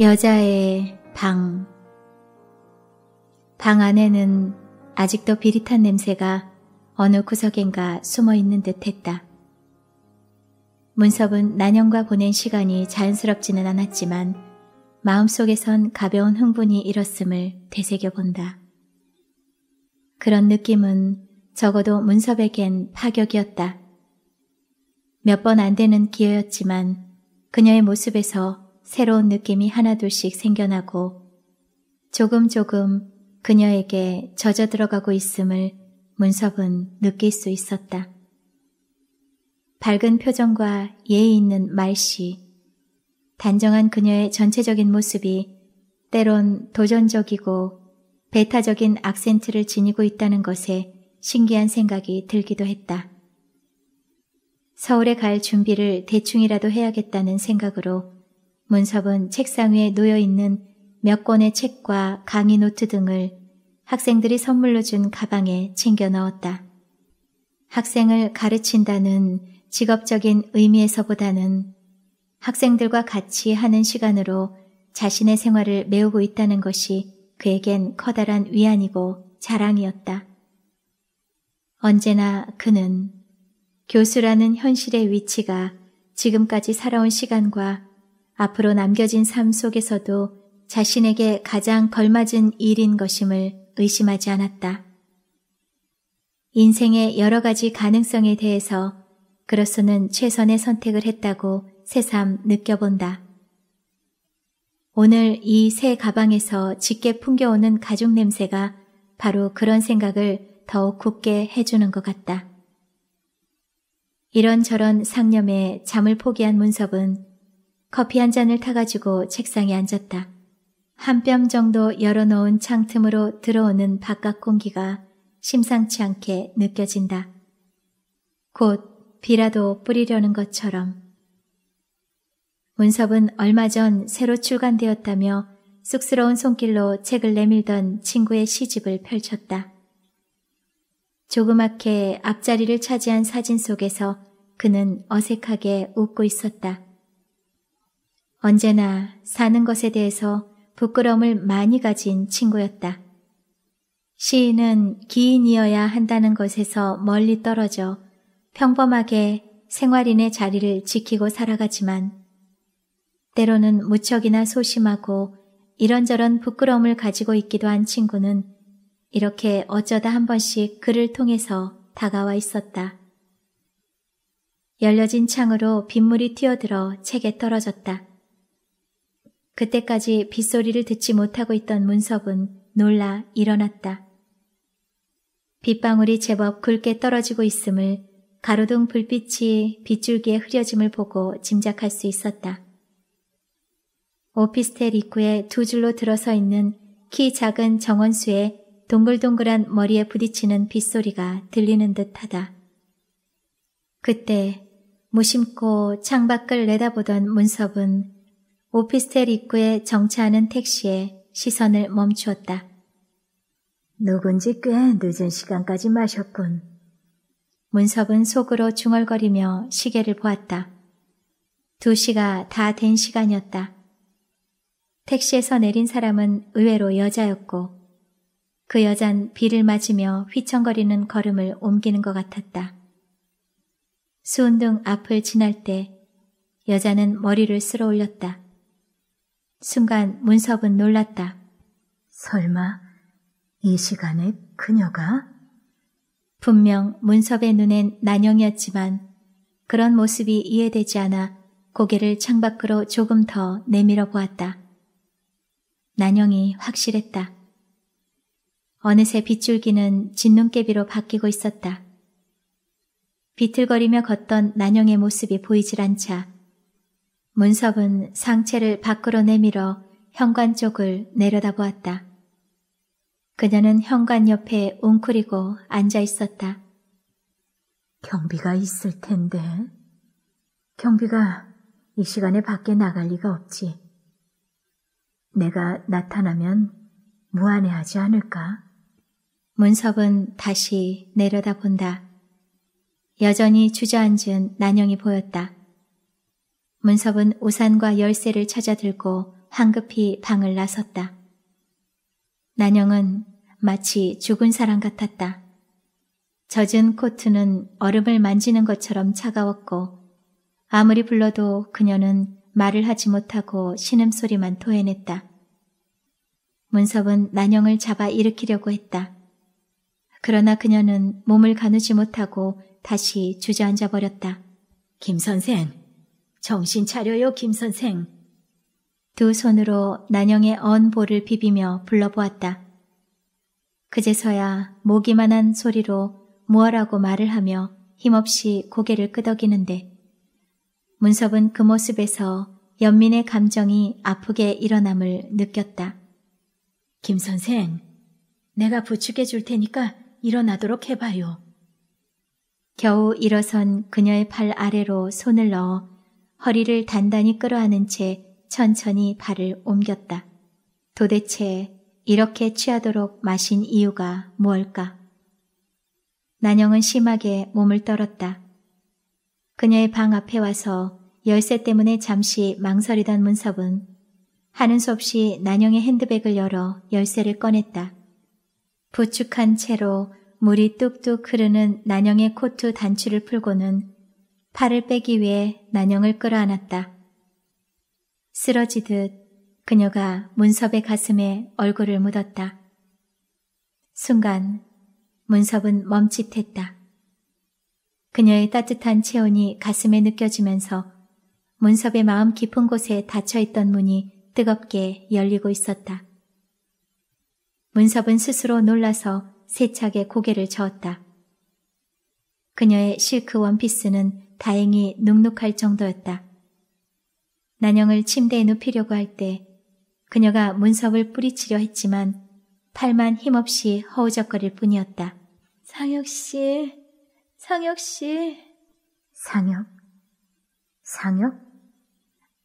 여자의 방. 방 안에는 아직도 비릿한 냄새가 어느 구석엔가 숨어 있는 듯 했다. 문섭은 난영과 보낸 시간이 자연스럽지는 않았지만 마음속에선 가벼운 흥분이 일었음을 되새겨본다. 그런 느낌은 적어도 문섭에겐 파격이었다. 몇 번 안 되는 기회였지만 그녀의 모습에서 새로운 느낌이 하나둘씩 생겨나고 조금 조금 그녀에게 젖어 들어가고 있음을 문섭은 느낄 수 있었다. 밝은 표정과 예의 있는 말씨, 단정한 그녀의 전체적인 모습이 때론 도전적이고 배타적인 악센트를 지니고 있다는 것에 신기한 생각이 들기도 했다. 서울에 갈 준비를 대충이라도 해야겠다는 생각으로 문섭은 책상 위에 놓여 있는 몇 권의 책과 강의 노트 등을 학생들이 선물로 준 가방에 챙겨 넣었다. 학생을 가르친다는 직업적인 의미에서보다는 학생들과 같이 하는 시간으로 자신의 생활을 메우고 있다는 것이 그에겐 커다란 위안이고 자랑이었다. 언제나 그는 교수라는 현실의 위치가 지금까지 살아온 시간과 앞으로 남겨진 삶 속에서도 자신에게 가장 걸맞은 일인 것임을 의심하지 않았다. 인생의 여러 가지 가능성에 대해서 그로서는 최선의 선택을 했다고 새삼 느껴본다. 오늘 이 새 가방에서 짙게 풍겨오는 가죽 냄새가 바로 그런 생각을 더욱 굳게 해주는 것 같다. 이런저런 상념에 잠을 포기한 문섭은 커피 한 잔을 타가지고 책상에 앉았다. 한 뼘 정도 열어놓은 창틈으로 들어오는 바깥 공기가 심상치 않게 느껴진다. 곧 비라도 뿌리려는 것처럼. 문섭은 얼마 전 새로 출간되었다며 쑥스러운 손길로 책을 내밀던 친구의 시집을 펼쳤다. 조그맣게 앞자리를 차지한 사진 속에서 그는 어색하게 웃고 있었다. 언제나 사는 것에 대해서 부끄러움을 많이 가진 친구였다. 시인은 기인이어야 한다는 것에서 멀리 떨어져 평범하게 생활인의 자리를 지키고 살아가지만 때로는 무척이나 소심하고 이런저런 부끄러움을 가지고 있기도 한 친구는 이렇게 어쩌다 한 번씩 그를 통해서 다가와 있었다. 열려진 창으로 빗물이 튀어들어 책에 떨어졌다. 그때까지 빗소리를 듣지 못하고 있던 문석은 놀라 일어났다. 빗방울이 제법 굵게 떨어지고 있음을 가로등 불빛이 빗줄기에 흐려짐을 보고 짐작할 수 있었다. 오피스텔 입구에 두 줄로 들어서 있는 키 작은 정원수의 동글동글한 머리에 부딪히는 빗소리가 들리는 듯하다. 그때 무심코 창밖을 내다보던 문섭은 오피스텔 입구에 정차하는 택시에 시선을 멈추었다. 누군지 꽤 늦은 시간까지 마셨군. 문석은 속으로 중얼거리며 시계를 보았다. 두 시가 다 된 시간이었다. 택시에서 내린 사람은 의외로 여자였고 그 여잔 비를 맞으며 휘청거리는 걸음을 옮기는 것 같았다. 수운등 앞을 지날 때 여자는 머리를 쓸어 올렸다. 순간 문섭은 놀랐다. 설마 이 시간에 그녀가? 분명 문섭의 눈엔 난영이었지만 그런 모습이 이해되지 않아 고개를 창밖으로 조금 더 내밀어 보았다. 난영이 확실했다. 어느새 빗줄기는 진눈깨비로 바뀌고 있었다. 비틀거리며 걷던 난영의 모습이 보이질 않자 문섭은 상체를 밖으로 내밀어 현관 쪽을 내려다보았다. 그녀는 현관 옆에 웅크리고 앉아 있었다. 경비가 있을 텐데. 경비가 이 시간에 밖에 나갈 리가 없지. 내가 나타나면 무안해하지 않을까? 문섭은 다시 내려다본다. 여전히 주저앉은 난영이 보였다. 문섭은 우산과 열쇠를 찾아 들고 황급히 방을 나섰다. 난영은 마치 죽은 사람 같았다. 젖은 코트는 얼음을 만지는 것처럼 차가웠고 아무리 불러도 그녀는 말을 하지 못하고 신음소리만 토해냈다. 문섭은 난영을 잡아 일으키려고 했다. 그러나 그녀는 몸을 가누지 못하고 다시 주저앉아 버렸다. 김 선생, 정신 차려요, 김 선생. 두 손으로 난영의 언보를 비비며 불러보았다. 그제서야 모기만한 소리로 무엇라고 말을 하며 힘없이 고개를 끄덕이는데 문섭은 그 모습에서 연민의 감정이 아프게 일어남을 느꼈다. 김 선생, 내가 부축해 줄 테니까 일어나도록 해봐요. 겨우 일어선 그녀의 팔 아래로 손을 넣어 허리를 단단히 끌어안은 채 천천히 발을 옮겼다. 도대체 이렇게 취하도록 마신 이유가 뭘까 난영은 심하게 몸을 떨었다. 그녀의 방 앞에 와서 열쇠 때문에 잠시 망설이던 문섭은 하는 수 없이 난영의 핸드백을 열어 열쇠를 꺼냈다. 부축한 채로 물이 뚝뚝 흐르는 난영의 코트 단추를 풀고는 팔을 빼기 위해 난영을 끌어안았다. 쓰러지듯 그녀가 문섭의 가슴에 얼굴을 묻었다. 순간 문섭은 멈칫했다. 그녀의 따뜻한 체온이 가슴에 느껴지면서 문섭의 마음 깊은 곳에 닫혀있던 문이 뜨겁게 열리고 있었다. 문섭은 스스로 놀라서 세차게 고개를 저었다. 그녀의 실크 원피스는 다행히 눅눅할 정도였다. 난영을 침대에 눕히려고 할 때 그녀가 문석을 뿌리치려 했지만 팔만 힘없이 허우적거릴 뿐이었다. 상혁씨, 상혁씨. 상혁? 상혁?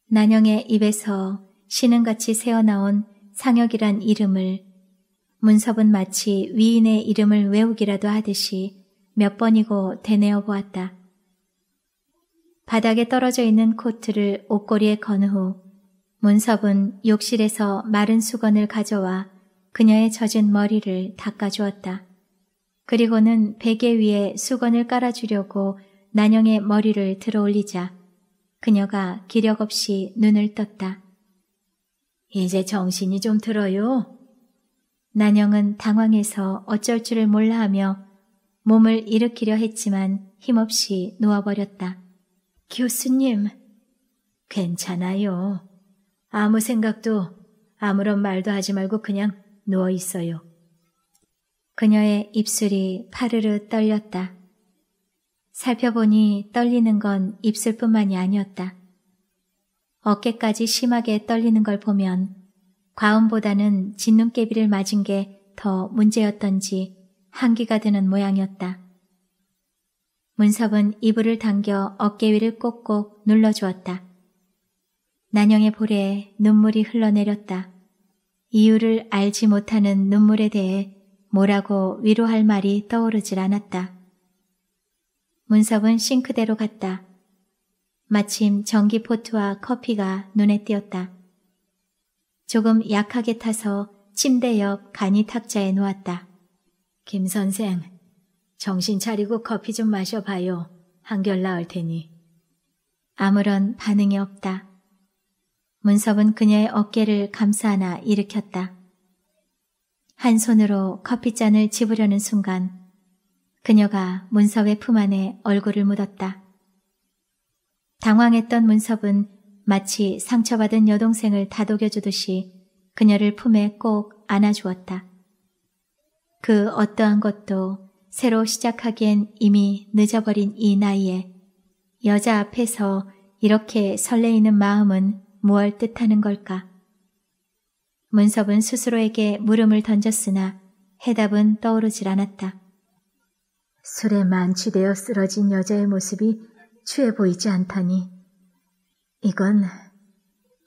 난영의 입에서 신음같이 새어나온 상혁이란 이름을 문섭은 마치 위인의 이름을 외우기라도 하듯이 몇 번이고 되뇌어 보았다. 바닥에 떨어져 있는 코트를 옷걸이에 건 후 문섭은 욕실에서 마른 수건을 가져와 그녀의 젖은 머리를 닦아주었다. 그리고는 베개 위에 수건을 깔아주려고 난영의 머리를 들어올리자 그녀가 기력 없이 눈을 떴다. 이제 정신이 좀 들어요. 난영은 당황해서 어쩔 줄을 몰라 하며 몸을 일으키려 했지만 힘없이 누워버렸다. 교수님, 괜찮아요. 아무 생각도 아무런 말도 하지 말고 그냥 누워 있어요. 그녀의 입술이 파르르 떨렸다. 살펴보니 떨리는 건 입술뿐만이 아니었다. 어깨까지 심하게 떨리는 걸 보면 과음보다는 진눈깨비를 맞은 게 더 문제였던지 한기가 드는 모양이었다. 문섭은 이불을 당겨 어깨 위를 꼭꼭 눌러주었다. 난영의 볼에 눈물이 흘러내렸다. 이유를 알지 못하는 눈물에 대해 뭐라고 위로할 말이 떠오르질 않았다. 문섭은 싱크대로 갔다. 마침 전기포트와 커피가 눈에 띄었다. 조금 약하게 타서 침대 옆 간이 탁자에 놓았다. 김 선생, 정신 차리고 커피 좀 마셔봐요. 한결 나을 테니. 아무런 반응이 없다. 문섭은 그녀의 어깨를 감싸나 일으켰다. 한 손으로 커피잔을 집으려는 순간 그녀가 문섭의 품 안에 얼굴을 묻었다. 당황했던 문섭은 마치 상처받은 여동생을 다독여주듯이 그녀를 품에 꼭 안아주었다. 그 어떠한 것도 새로 시작하기엔 이미 늦어버린 이 나이에 여자 앞에서 이렇게 설레이는 마음은 무얼 뜻하는 걸까? 문섭은 스스로에게 물음을 던졌으나 해답은 떠오르질 않았다. 술에 만취되어 쓰러진 여자의 모습이 취해 보이지 않다니 이건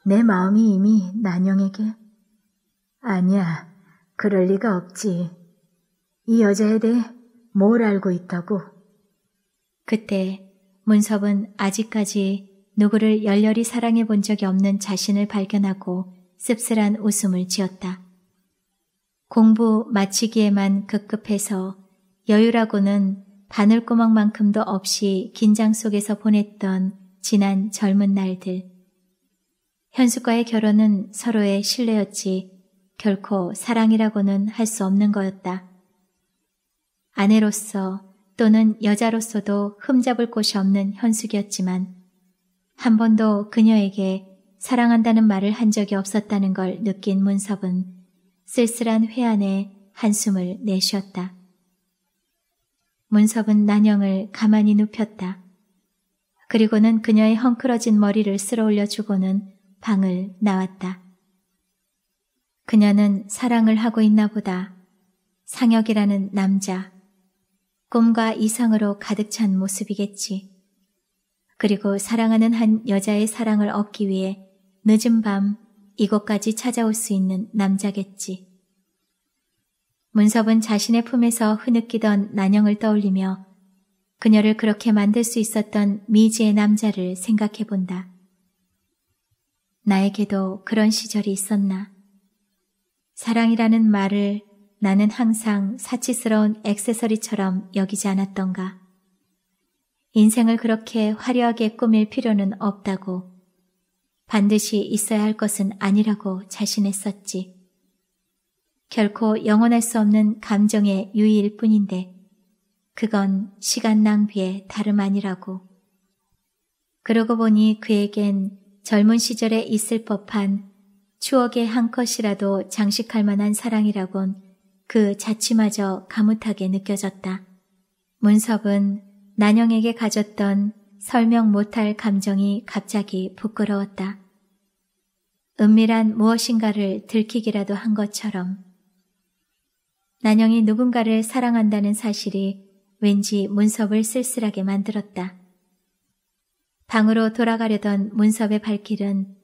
내 마음이 이미 난영에게 아니야 그럴 리가 없지 이 여자에 대해 뭘 알고 있다고? 그때 문섭은 아직까지 누구를 열렬히 사랑해 본 적이 없는 자신을 발견하고 씁쓸한 웃음을 지었다. 공부 마치기에만 급급해서 여유라고는 바늘구멍만큼도 없이 긴장 속에서 보냈던 지난 젊은 날들. 현숙과의 결혼은 서로의 신뢰였지 결코 사랑이라고는 할 수 없는 거였다. 아내로서 또는 여자로서도 흠잡을 곳이 없는 현숙이었지만 한 번도 그녀에게 사랑한다는 말을 한 적이 없었다는 걸 느낀 문섭은 쓸쓸한 회안에 한숨을 내쉬었다. 문섭은 난영을 가만히 눕혔다. 그리고는 그녀의 헝클어진 머리를 쓸어 올려주고는 방을 나왔다. 그녀는 사랑을 하고 있나 보다. 상혁이라는 남자, 꿈과 이상으로 가득 찬 모습이겠지. 그리고 사랑하는 한 여자의 사랑을 얻기 위해 늦은 밤 이곳까지 찾아올 수 있는 남자겠지. 문섭은 자신의 품에서 흐느끼던 난영을 떠올리며 그녀를 그렇게 만들 수 있었던 미지의 남자를 생각해 본다. 나에게도 그런 시절이 있었나. 사랑이라는 말을 나는 항상 사치스러운 액세서리처럼 여기지 않았던가. 인생을 그렇게 화려하게 꾸밀 필요는 없다고 반드시 있어야 할 것은 아니라고 자신했었지. 결코 영원할 수 없는 감정의 유의일 뿐인데 그건 시간 낭비에 다름 아니라고. 그러고 보니 그에겐 젊은 시절에 있을 법한 추억의 한 컷이라도 장식할 만한 사랑이라곤 그 자취마저 가뭇하게 느껴졌다. 문섭은 난영에게 가졌던 설명 못할 감정이 갑자기 부끄러웠다. 은밀한 무엇인가를 들키기라도 한 것처럼 난영이 누군가를 사랑한다는 사실이 왠지 문섭을 쓸쓸하게 만들었다. 방으로 돌아가려던 문섭의 발길은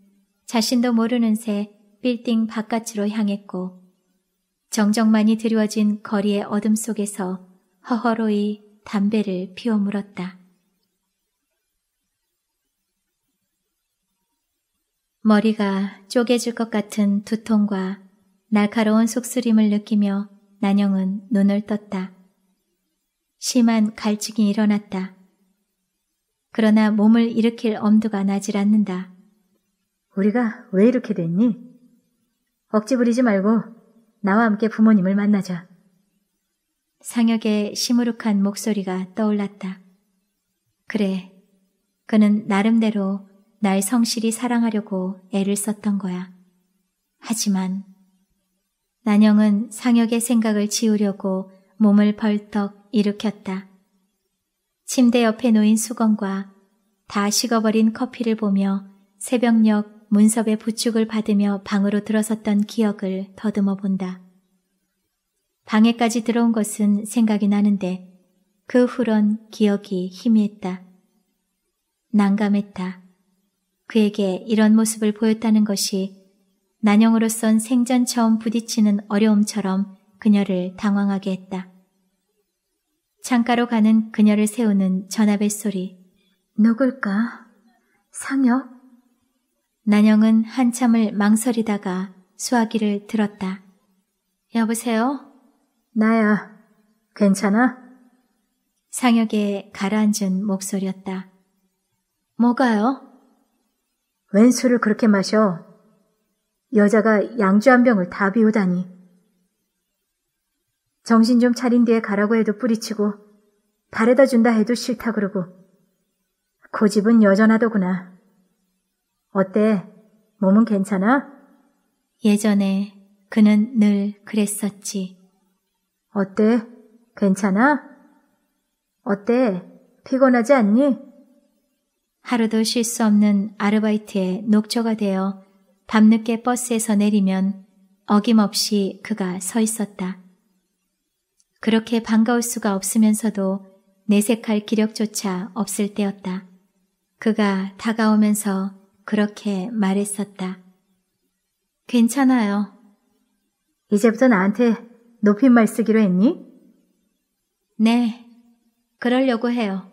자신도 모르는 새 빌딩 바깥으로 향했고 정적만이 드리워진 거리의 어둠 속에서 허허로이 담배를 피워 물었다. 머리가 쪼개질 것 같은 두통과 날카로운 속쓰림을 느끼며 난영은 눈을 떴다. 심한 갈증이 일어났다. 그러나 몸을 일으킬 엄두가 나질 않는다. 우리가 왜 이렇게 됐니? 억지 부리지 말고 나와 함께 부모님을 만나자. 상혁의 시무룩한 목소리가 떠올랐다. 그래, 그는 나름대로 날 성실히 사랑하려고 애를 썼던 거야. 하지만 난영은 상혁의 생각을 지우려고 몸을 벌떡 일으켰다. 침대 옆에 놓인 수건과 다 식어버린 커피를 보며 새벽녘 문섭의 부축을 받으며 방으로 들어섰던 기억을 더듬어 본다. 방에까지 들어온 것은 생각이 나는데 그 후론 기억이 희미했다. 난감했다. 그에게 이런 모습을 보였다는 것이 난영으로선 생전 처음 부딪히는 어려움처럼 그녀를 당황하게 했다. 창가로 가는 그녀를 세우는 전화벨 소리. 누굴까? 상혁? 난영은 한참을 망설이다가 수화기를 들었다. 여보세요? 나야. 괜찮아? 상혁에 가라앉은 목소리였다. 뭐가요? 웬 술을 그렇게 마셔? 여자가 양주 한 병을 다 비우다니. 정신 좀 차린 뒤에 가라고 해도 뿌리치고 바래다 준다 해도 싫다 그러고 고집은 그 여전하더구나. 어때? 몸은 괜찮아? 예전에 그는 늘 그랬었지. 어때? 괜찮아? 어때? 피곤하지 않니? 하루도 쉴 수 없는 아르바이트에 녹초가 되어 밤늦게 버스에서 내리면 어김없이 그가 서 있었다. 그렇게 반가울 수가 없으면서도 내색할 기력조차 없을 때였다. 그가 다가오면서 그렇게 말했었다. 괜찮아요. 이제부터 나한테 높임말 쓰기로 했니? 네, 그러려고 해요.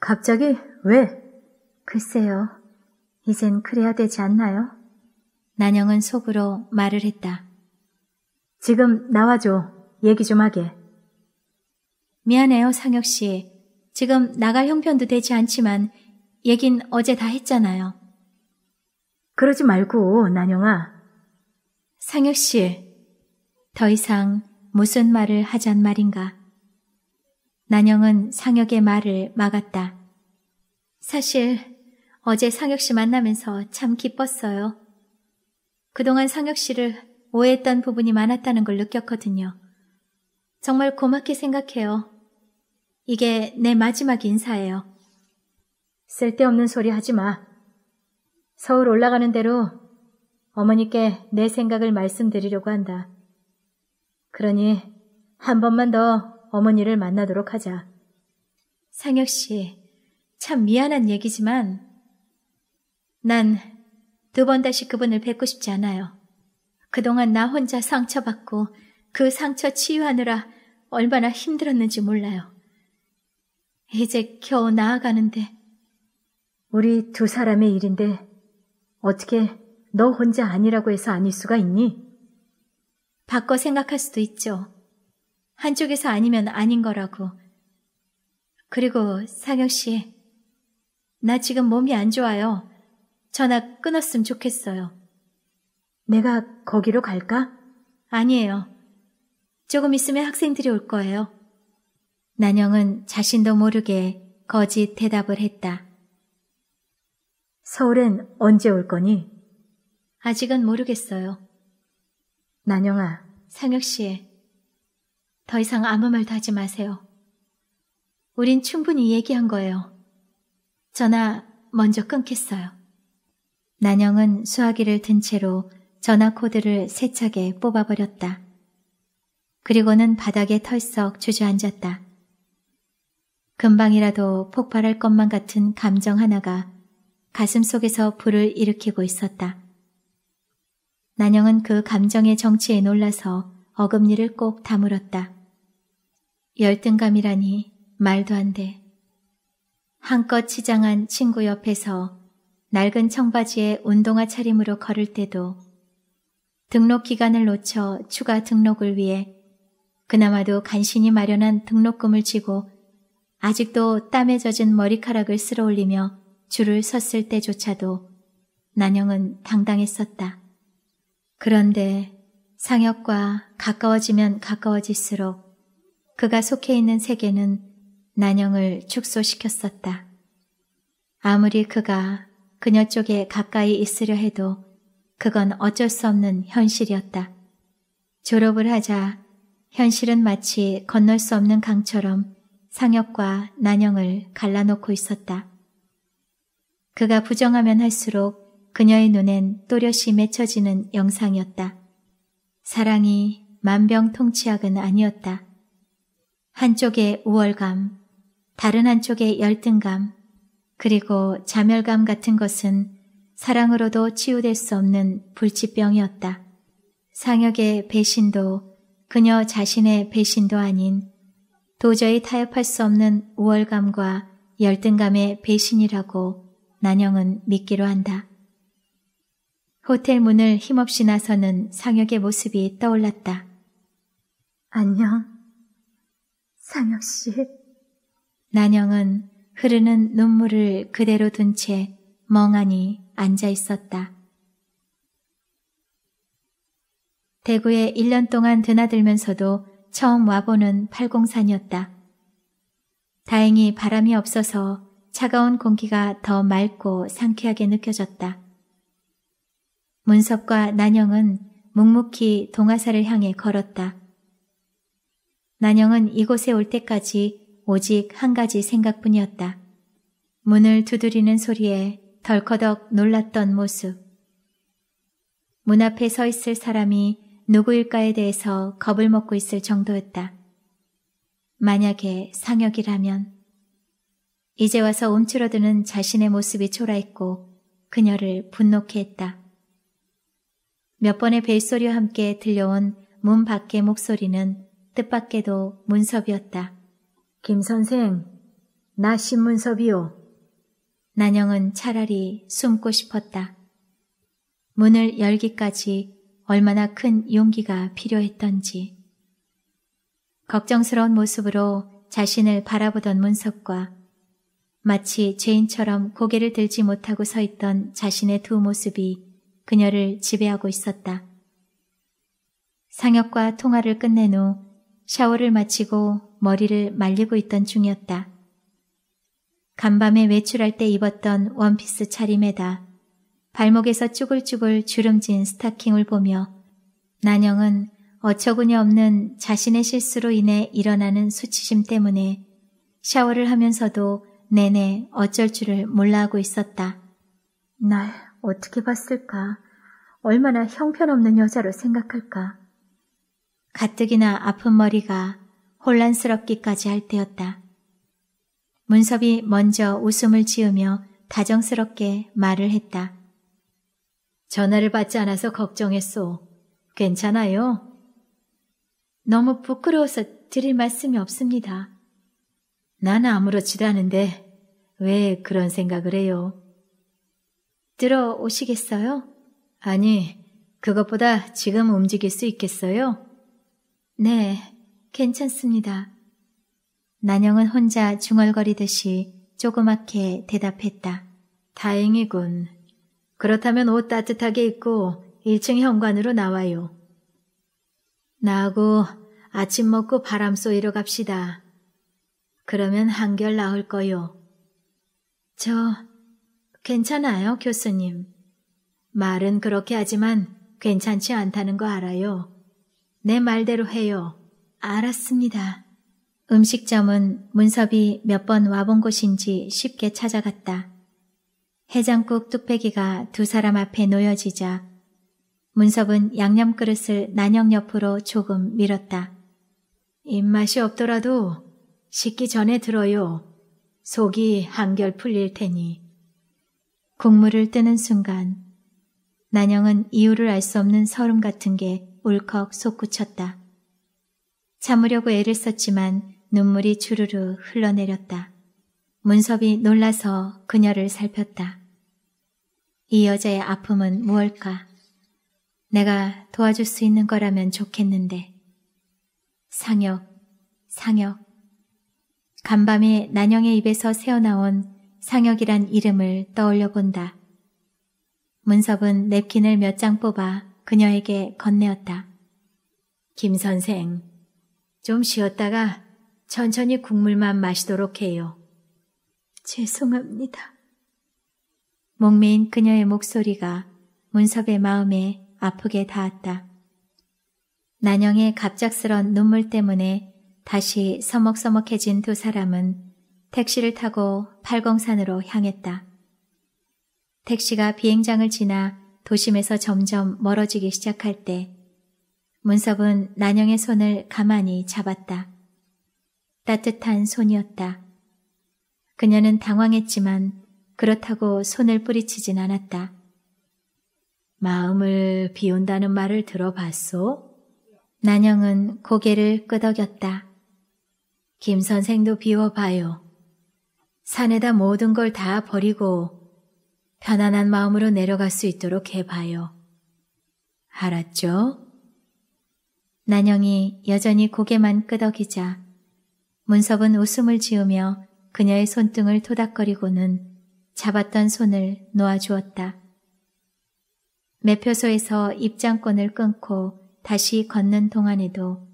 갑자기 왜? 글쎄요. 이젠 그래야 되지 않나요? 난영은 속으로 말을 했다. 지금 나와줘. 얘기 좀 하게. 미안해요, 상혁 씨. 지금 나갈 형편도 되지 않지만 얘긴 어제 다 했잖아요. 그러지 말고, 난영아. 상혁 씨, 더 이상 무슨 말을 하잔 말인가. 난영은 상혁의 말을 막았다. 사실 어제 상혁 씨 만나면서 참 기뻤어요. 그동안 상혁 씨를 오해했던 부분이 많았다는 걸 느꼈거든요. 정말 고맙게 생각해요. 이게 내 마지막 인사예요. 쓸데없는 소리 하지 마. 서울 올라가는 대로 어머니께 내 생각을 말씀드리려고 한다. 그러니 한 번만 더 어머니를 만나도록 하자. 상혁 씨, 참 미안한 얘기지만 난 두 번 다시 그분을 뵙고 싶지 않아요. 그동안 나 혼자 상처받고 그 상처 치유하느라 얼마나 힘들었는지 몰라요. 이제 겨우 나아가는데. 우리 두 사람의 일인데 어떻게 너 혼자 아니라고 해서 아닐 수가 있니? 바꿔 생각할 수도 있죠. 한쪽에서 아니면 아닌 거라고. 그리고 상혁 씨, 나 지금 몸이 안 좋아요. 전화 끊었으면 좋겠어요. 내가 거기로 갈까? 아니에요. 조금 있으면 학생들이 올 거예요. 난영은 자신도 모르게 거짓 대답을 했다. 서울엔 언제 올 거니? 아직은 모르겠어요. 난영아. 상혁 씨, 더 이상 아무 말도 하지 마세요. 우린 충분히 얘기한 거예요. 전화 먼저 끊겠어요. 난영은 수화기를 든 채로 전화 코드를 세차게 뽑아버렸다. 그리고는 바닥에 털썩 주저앉았다. 금방이라도 폭발할 것만 같은 감정 하나가 가슴 속에서 불을 일으키고 있었다. 난영은 그 감정의 정치에 놀라서 어금니를 꼭 다물었다. 열등감이라니 말도 안 돼. 한껏 치장한 친구 옆에서 낡은 청바지에 운동화 차림으로 걸을 때도 등록 기간을 놓쳐 추가 등록을 위해 그나마도 간신히 마련한 등록금을 쥐고 아직도 땀에 젖은 머리카락을 쓸어 올리며 줄을 섰을 때조차도 난영은 당당했었다. 그런데 상혁과 가까워지면 가까워질수록 그가 속해 있는 세계는 난영을 축소시켰었다. 아무리 그가 그녀 쪽에 가까이 있으려 해도 그건 어쩔 수 없는 현실이었다. 졸업을 하자 현실은 마치 건널 수 없는 강처럼 상혁과 난영을 갈라놓고 있었다. 그가 부정하면 할수록 그녀의 눈엔 또렷이 맺혀지는 영상이었다. 사랑이 만병통치약은 아니었다. 한쪽의 우월감, 다른 한쪽의 열등감, 그리고 자멸감 같은 것은 사랑으로도 치유될 수 없는 불치병이었다. 상혁의 배신도 그녀 자신의 배신도 아닌 도저히 타협할 수 없는 우월감과 열등감의 배신이라고 난영은 믿기로 한다. 호텔 문을 힘없이 나서는 상혁의 모습이 떠올랐다. 안녕, 상혁 씨. 난영은 흐르는 눈물을 그대로 둔 채 멍하니 앉아 있었다. 대구에 1년 동안 드나들면서도 처음 와보는 팔공산이었다. 다행히 바람이 없어서 차가운 공기가 더 맑고 상쾌하게 느껴졌다. 문섭과 난영은 묵묵히 동아사를 향해 걸었다. 난영은 이곳에 올 때까지 오직 한 가지 생각뿐이었다. 문을 두드리는 소리에 덜커덕 놀랐던 모습. 문 앞에 서 있을 사람이 누구일까에 대해서 겁을 먹고 있을 정도였다. 만약에 상혁이라면 이제 와서 움츠러드는 자신의 모습이 초라했고 그녀를 분노케 했다. 몇 번의 벨소리와 함께 들려온 문 밖의 목소리는 뜻밖에도 문섭이었다. 김 선생, 나 신문섭이요. 난영은 차라리 숨고 싶었다. 문을 열기까지 얼마나 큰 용기가 필요했던지. 걱정스러운 모습으로 자신을 바라보던 문섭과 마치 죄인처럼 고개를 들지 못하고 서 있던 자신의 두 모습이 그녀를 지배하고 있었다. 상혁과 통화를 끝낸 후 샤워를 마치고 머리를 말리고 있던 중이었다. 간밤에 외출할 때 입었던 원피스 차림에다 발목에서 쭈글쭈글 주름진 스타킹을 보며 난영은 어처구니 없는 자신의 실수로 인해 일어나는 수치심 때문에 샤워를 하면서도 내내 어쩔 줄을 몰라하고 있었다. 날 어떻게 봤을까? 얼마나 형편없는 여자로 생각할까? 가뜩이나 아픈 머리가 혼란스럽기까지 할 때였다. 문섭이 먼저 웃음을 지으며 다정스럽게 말을 했다. 전화를 받지 않아서 걱정했소. 괜찮아요? 너무 부끄러워서 드릴 말씀이 없습니다. 나는 아무렇지도 않은데 왜 그런 생각을 해요? 들어오시겠어요? 아니, 그것보다 지금 움직일 수 있겠어요? 네, 괜찮습니다. 난영은 혼자 중얼거리듯이 조그맣게 대답했다. 다행이군. 그렇다면 옷 따뜻하게 입고 1층 현관으로 나와요. 나하고 아침 먹고 바람 쏘이러 갑시다. 그러면 한결 나을 거요. 저, 괜찮아요, 교수님. 말은 그렇게 하지만 괜찮지 않다는 거 알아요. 내 말대로 해요. 알았습니다. 음식점은 문섭이 몇 번 와본 곳인지 쉽게 찾아갔다. 해장국 뚝배기가 두 사람 앞에 놓여지자 문섭은 양념 그릇을 난영 옆으로 조금 밀었다. 입맛이 없더라도 식기 전에 들어요. 속이 한결 풀릴 테니. 국물을 뜨는 순간 난영은 이유를 알 수 없는 서름 같은 게 울컥 솟구쳤다. 참으려고 애를 썼지만 눈물이 주르르 흘러내렸다. 문섭이 놀라서 그녀를 살폈다. 이 여자의 아픔은 무엇일까? 내가 도와줄 수 있는 거라면 좋겠는데. 상혁, 상혁. 간밤에 난영의 입에서 새어나온 상혁이란 이름을 떠올려 본다. 문섭은 냅킨을 몇 장 뽑아 그녀에게 건네었다. 김 선생, 좀 쉬었다가 천천히 국물만 마시도록 해요. 죄송합니다. 목매인 그녀의 목소리가 문섭의 마음에 아프게 닿았다. 난영의 갑작스런 눈물 때문에 다시 서먹서먹해진 두 사람은 택시를 타고 팔공산으로 향했다. 택시가 비행장을 지나 도심에서 점점 멀어지기 시작할 때 문섭은 난영의 손을 가만히 잡았다. 따뜻한 손이었다. 그녀는 당황했지만 그렇다고 손을 뿌리치진 않았다. 마음을 비운다는 말을 들어봤소? 난영은 고개를 끄덕였다. 김 선생도 비워봐요. 산에다 모든 걸 다 버리고 편안한 마음으로 내려갈 수 있도록 해봐요. 알았죠? 난영이 여전히 고개만 끄덕이자 문섭은 웃음을 지으며 그녀의 손등을 토닥거리고는 잡았던 손을 놓아주었다. 매표소에서 입장권을 끊고 다시 걷는 동안에도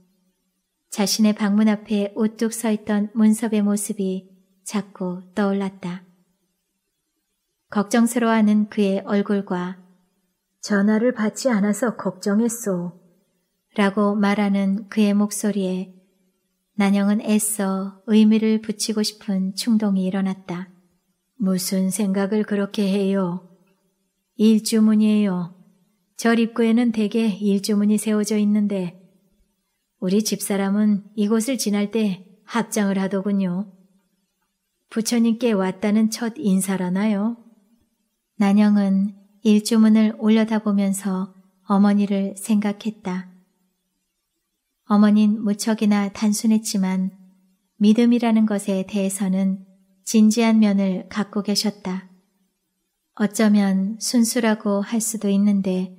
자신의 방문 앞에 우뚝 서 있던 문섭의 모습이 자꾸 떠올랐다. 걱정스러워하는 그의 얼굴과 전화를 받지 않아서 걱정했소. 라고 말하는 그의 목소리에 난영은 애써 의미를 붙이고 싶은 충동이 일어났다. 무슨 생각을 그렇게 해요? 일주문이에요. 절 입구에는 대개 일주문이 세워져 있는데 우리 집사람은 이곳을 지날 때 합장을 하더군요. 부처님께 왔다는 첫 인사라나요? 난영은 일주문을 올려다보면서 어머니를 생각했다. 어머닌 무척이나 단순했지만 믿음이라는 것에 대해서는 진지한 면을 갖고 계셨다. 어쩌면 순수라고 할 수도 있는데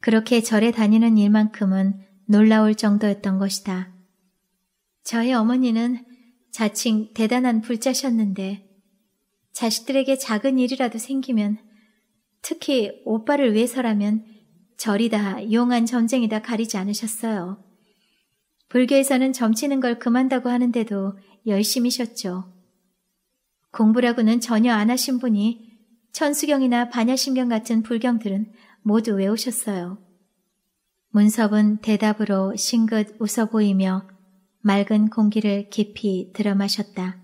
그렇게 절에 다니는 일만큼은 놀라울 정도였던 것이다. 저의 어머니는 자칭 대단한 불자셨는데 자식들에게 작은 일이라도 생기면 특히 오빠를 위해서라면 절이다 용한 전쟁이다 가리지 않으셨어요. 불교에서는 점치는 걸그만다고 하는데도 열심히셨죠. 공부라고는 전혀 안 하신 분이 천수경이나 반야심경 같은 불경들은 모두 외우셨어요. 문섭은 대답으로 싱긋 웃어 보이며 맑은 공기를 깊이 들어 마셨다.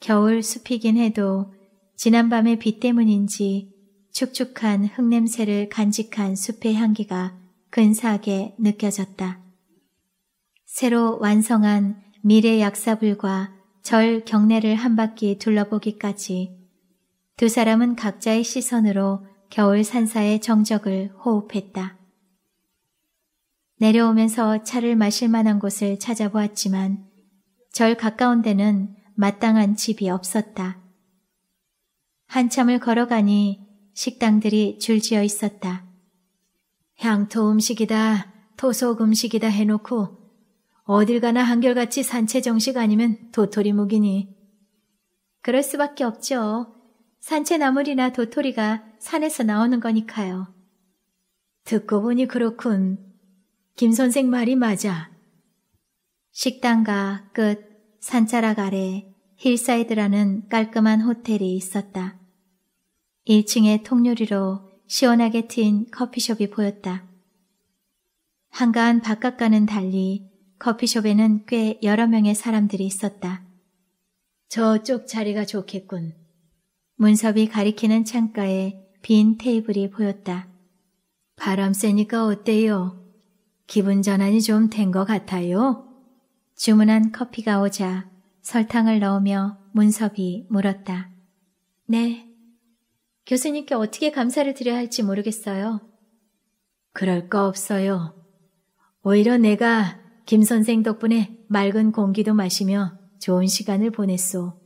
겨울 숲이긴 해도 지난밤의 비 때문인지 축축한 흙냄새를 간직한 숲의 향기가 근사하게 느껴졌다. 새로 완성한 미래 약사불과 절경례를한 바퀴 둘러보기까지 두 사람은 각자의 시선으로 겨울 산사의 정적을 호흡했다. 내려오면서 차를 마실 만한 곳을 찾아보았지만 절 가까운 데는 마땅한 집이 없었다. 한참을 걸어가니 식당들이 줄지어 있었다. 향토 음식이다, 토속 음식이다 해놓고 어딜 가나 한결같이 산채 정식 아니면 도토리 묵이니. 그럴 수밖에 없죠. 산채 나물이나 도토리가 산에서 나오는 거니까요. 듣고 보니 그렇군. 김 선생 말이 맞아. 식당가 끝 산자락 아래 힐사이드라는 깔끔한 호텔이 있었다. 1층의 통유리로 시원하게 튄 커피숍이 보였다. 한가한 바깥과는 달리 커피숍에는 꽤 여러 명의 사람들이 있었다. 저쪽 자리가 좋겠군. 문섭이 가리키는 창가에 빈 테이블이 보였다. 바람 쐬니까 어때요? 기분 전환이 좀 된 것 같아요. 주문한 커피가 오자 설탕을 넣으며 문섭이 물었다. 네. 교수님께 어떻게 감사를 드려야 할지 모르겠어요. 그럴 거 없어요. 오히려 내가 김 선생 덕분에 맑은 공기도 마시며 좋은 시간을 보냈소.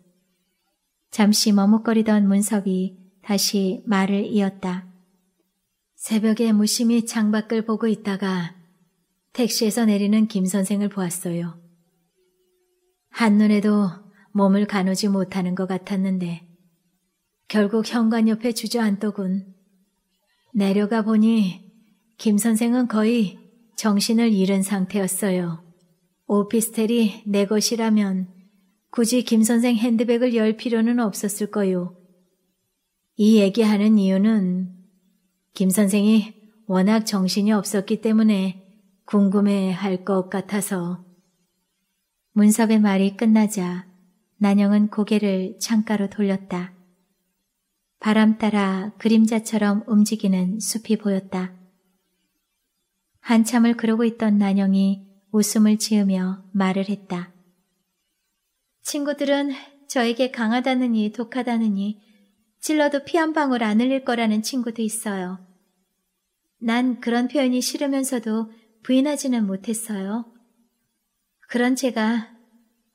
잠시 머뭇거리던 문섭이 다시 말을 이었다. 새벽에 무심히 창밖을 보고 있다가 택시에서 내리는 김 선생을 보았어요. 한눈에도 몸을 가누지 못하는 것 같았는데 결국 현관 옆에 주저앉더군. 내려가 보니 김 선생은 거의 정신을 잃은 상태였어요. 오피스텔이 내 것이라면 굳이 김 선생 핸드백을 열 필요는 없었을 거요. 이 얘기하는 이유는 김 선생이 워낙 정신이 없었기 때문에 궁금해 할 것 같아서. 문섭의 말이 끝나자 난영은 고개를 창가로 돌렸다. 바람 따라 그림자처럼 움직이는 숲이 보였다. 한참을 그러고 있던 난영이 웃음을 지으며 말을 했다. 친구들은 저에게 강하다느니 독하다느니 찔러도 피 한 방울 안 흘릴 거라는 친구도 있어요. 난 그런 표현이 싫으면서도 부인하지는 못했어요. 그런 제가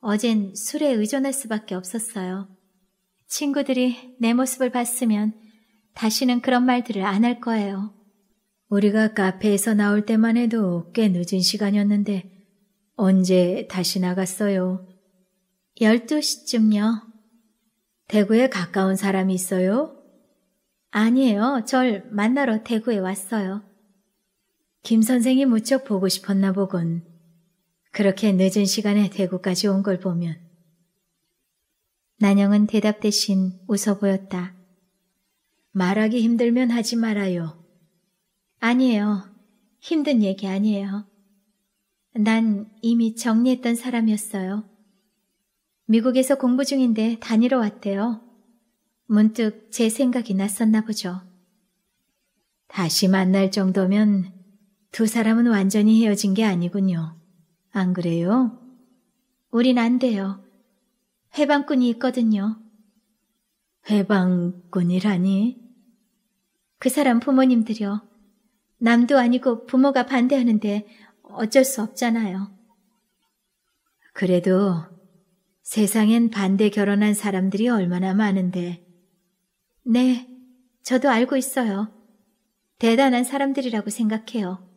어젠 술에 의존할 수밖에 없었어요. 친구들이 내 모습을 봤으면 다시는 그런 말들을 안 할 거예요. 우리가 카페에서 나올 때만 해도 꽤 늦은 시간이었는데 언제 다시 나갔어요? 12시쯤요. 대구에 가까운 사람이 있어요? 아니에요. 절 만나러 대구에 왔어요. 김 선생이 무척 보고 싶었나 보군. 그렇게 늦은 시간에 대구까지 온 걸 보면. 난영은 대답 대신 웃어 보였다. 말하기 힘들면 하지 말아요. 아니에요. 힘든 얘기 아니에요. 난 이미 정리했던 사람이었어요. 미국에서 공부 중인데 다니러 왔대요. 문득 제 생각이 났었나 보죠. 다시 만날 정도면 두 사람은 완전히 헤어진 게 아니군요. 안 그래요? 우린 안 돼요. 해방꾼이 있거든요. 해방꾼이라니? 그 사람 부모님들이요. 남도 아니고 부모가 반대하는데 어쩔 수 없잖아요. 그래도 세상엔 반대 결혼한 사람들이 얼마나 많은데. 네, 저도 알고 있어요. 대단한 사람들이라고 생각해요.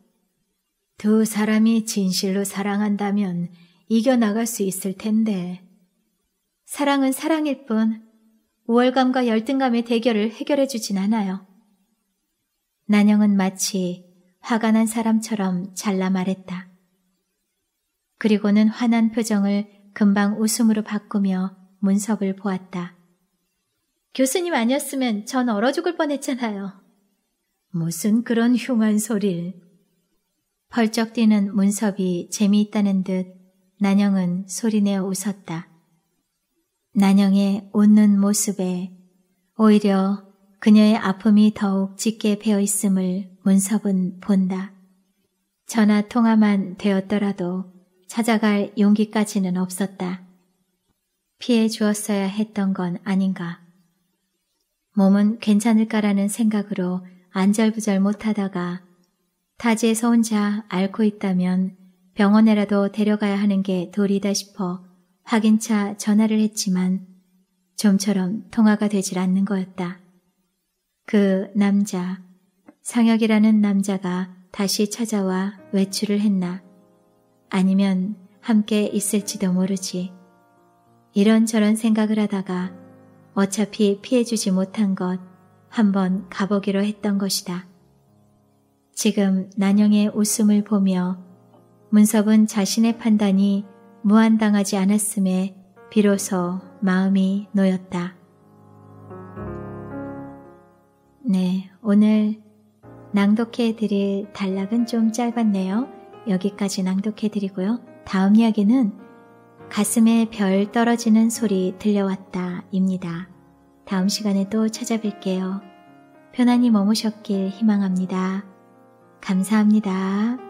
두 사람이 진실로 사랑한다면 이겨나갈 수 있을 텐데. 사랑은 사랑일 뿐 우월감과 열등감의 대결을 해결해 주진 않아요. 난영은 마치 화가 난 사람처럼 잘라 말했다. 그리고는 화난 표정을 금방 웃음으로 바꾸며 문석을 보았다. 교수님 아니었으면 전 얼어 죽을 뻔했잖아요. 무슨 그런 흉한 소릴. 펄쩍 뛰는 문섭이 재미있다는 듯 난영은 소리내어 웃었다. 난영의 웃는 모습에 오히려 그녀의 아픔이 더욱 짙게 배어 있음을 문섭은 본다. 전화 통화만 되었더라도 찾아갈 용기까지는 없었다. 피해 주었어야 했던 건 아닌가. 몸은 괜찮을까라는 생각으로 안절부절 못하다가 타지에서 혼자 앓고 있다면 병원에라도 데려가야 하는 게 도리다 싶어 확인차 전화를 했지만 좀처럼 통화가 되질 않는 거였다. 그 남자, 상혁이라는 남자가 다시 찾아와 외출을 했나? 아니면 함께 있을지도 모르지. 이런저런 생각을 하다가 어차피 피해주지 못한 것 한번 가보기로 했던 것이다. 지금 난영의 웃음을 보며 문섭은 자신의 판단이 무한당하지 않았음에 비로소 마음이 놓였다. 네, 오늘 낭독해 드릴 단락은 좀 짧았네요. 여기까지 낭독해 드리고요. 다음 이야기는 가슴에 별 떨어지는 소리 들려왔다 입니다. 다음 시간에 또 찾아뵐게요. 편안히 머무셨길 희망합니다. 감사합니다.